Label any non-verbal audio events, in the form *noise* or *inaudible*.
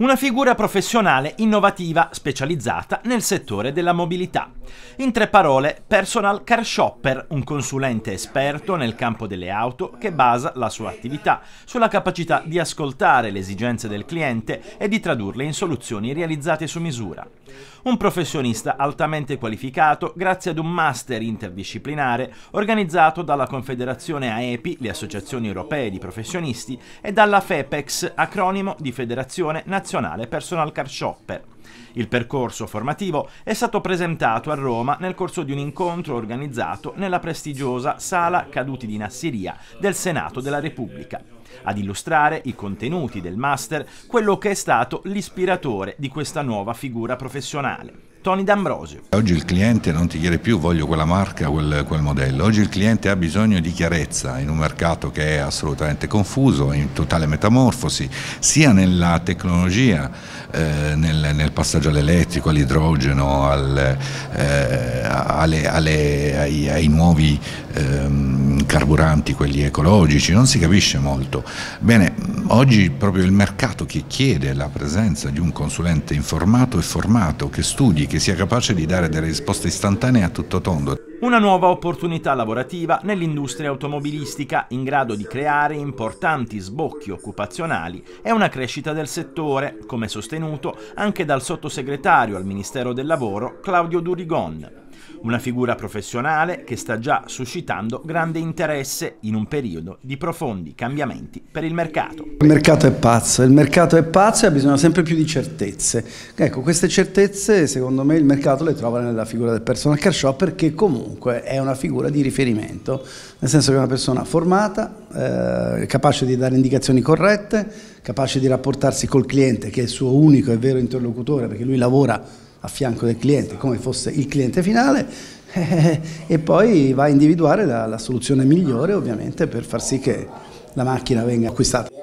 una figura professionale innovativa specializzata nel settore della mobilità. In tre parole, personal car shopper, un consulente esperto nel campo delle auto che basa la sua attività sulla capacità di ascoltare le esigenze del cliente e di tradurle in soluzioni realizzate su misura. Un professionista altamente qualificato grazie ad un master interdisciplinare organizzato dalla Confederazione AEPI, le associazioni europee di professionisti, e dalla FEPEX, acronimo di Federazione Nazionale Personal Car Shopper. Il percorso formativo è stato presentato a Roma nel corso di un incontro organizzato nella prestigiosa Sala Caduti di Nassiria del Senato della Repubblica ad illustrare i contenuti del master, quello che è stato l'ispiratore di questa nuova figura professionale. Tony D'Ambrosio. Oggi il cliente non ti chiede più voglio quella marca, quel, quel, modello, oggi il cliente ha bisogno di chiarezza in un mercato che è assolutamente confuso, in totale metamorfosi, sia nella tecnologia, eh, nel, nel, passaggio all'elettrico, all'idrogeno, al, eh, alle, alle, ai, ai, nuovi ehm, carburanti, quelli ecologici, non si capisce molto mercato. Bene, oggi proprio il mercato che chiede la presenza di un consulente informato e formato, che studi, che sia capace di dare delle risposte istantanee a tutto tondo. Una nuova opportunità lavorativa nell'industria automobilistica in grado di creare importanti sbocchi occupazionali e una crescita del settore, come sostenuto anche dal sottosegretario al Ministero del Lavoro Claudio Durigon. Una figura professionale che sta già suscitando grande interesse in un periodo di profondi cambiamenti per il mercato. Il mercato è pazzo, il mercato è pazzo e ha bisogno sempre più di certezze. Ecco, queste certezze secondo me il mercato le trova nella figura del personal care shop perché comunque è una figura di riferimento, nel senso che è una persona formata, eh, capace di dare indicazioni corrette, capace di rapportarsi col cliente che è il suo unico e vero interlocutore perché lui lavora a fianco del cliente come fosse il cliente finale *laughs* e poi va a individuare la, la soluzione migliore ovviamente per far sì che la macchina venga acquistata.